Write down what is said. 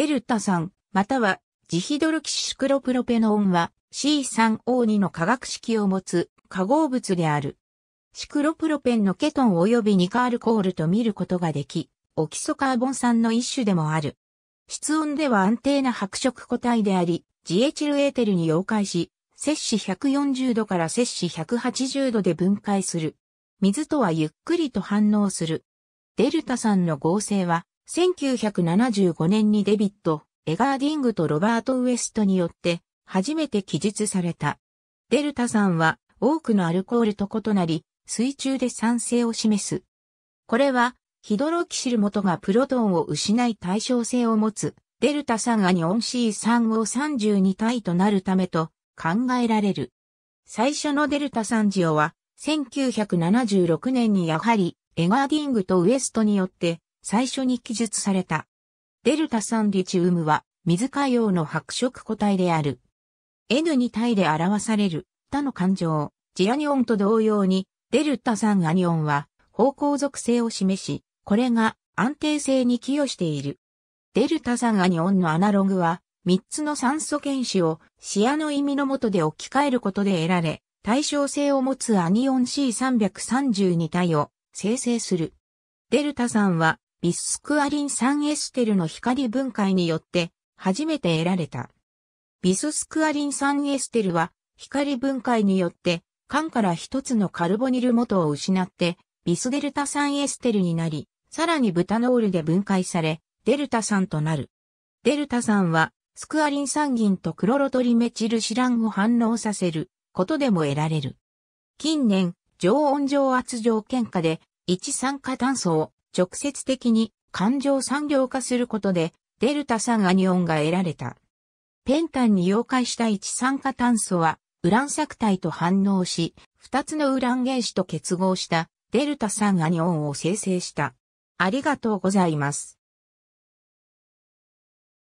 デルタ酸、またはジヒドルキシクロプロペノンは C3O2 の化学式を持つ化合物である。シクロプロペンのケトン及びニカールコールと見ることができ、オキソカーボン酸の一種でもある。室温では安定な白色個体であり、ジエチルエーテルに溶解し、摂氏140度から摂氏180度で分解する。水とはゆっくりと反応する。デルタ酸の合成は1975年にデビット、エガーディングとロバート・ウエストによって初めて記述された。デルタ酸は多くのアルコールと異なり、水中で酸性を示す。これは、ヒドロキシル元がプロトンを失い対称性を持つ、デルタ酸アニオン C3 を32体となるためと考えられる。最初のデルタ酸オは、1976年にやはり、エガーディングとウエストによって最初に記述された。デルタ酸リチウムは水海洋の白色個体である。N に体で表される他の感情、ジアニオンと同様に、デルタ酸アニオンは方向属性を示し、これが安定性に寄与している。デルタ酸アニオンのアナログは、3つの酸素原子をシアノイミのとで置き換えることで得られ、対称性を持つアニオン C332 体を生成する。デルタ酸はビススクアリン酸エステルの光分解によって初めて得られた。ビスクアリン酸エステルは光分解によって缶から一つのカルボニル元を失ってビスデルタ酸エステルになり、さらにブタノールで分解され、デルタ酸となる。デルタ酸はスクアリン酸銀とクロロトリメチルシランを反応させることでも得られる。近年、常温常圧条件下で一酸化炭素を直接的に環状産業化することで、デルタ酸アニオンが得られた。ペンタンに溶解した一酸化炭素は、ウラン錯体と反応し、二つのウラン原子と結合したデルタ酸アニオンを生成した。ありがとうございます。